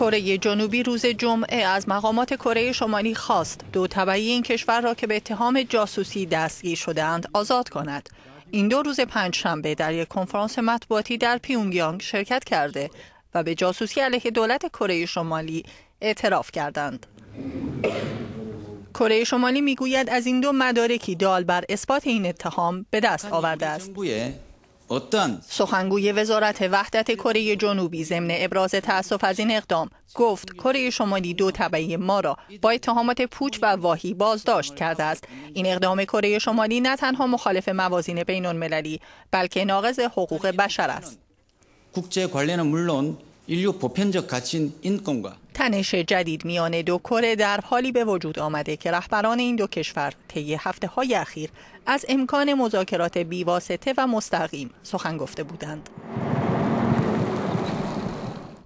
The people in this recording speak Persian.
کره جنوبی روز جمعه از مقامات کره شمالی خواست دو طبعی این کشور را که به اتهام جاسوسی دستگیر شدهاند آزاد کند این دو روز شنبه در یک کنفرانس مطبوعاتی در پیونگیانگ شرکت کرده و به جاسوسی علیه دولت کره شمالی اعتراف کردند کره شمالی میگوید از این دو مدارکی دال بر اثبات این اتهام به دست آورده است سخنگوی وزارت وحدت کره جنوبی ضمن ابراز تاسف از این اقدام گفت کره شمالی دو طبعی ما را با اتهامات پوچ و واهی بازداشت کرده است این اقدام کره شمالی نه تنها مخالف موازین بین المللی بلکه ناقض حقوق بشر است تنش جدید میان دو کره در حالی به وجود آمده که رهبران این دو کشور طی هفته های اخیر از امکان مذاکرات بیواسطه و مستقیم سخن گفته بودند.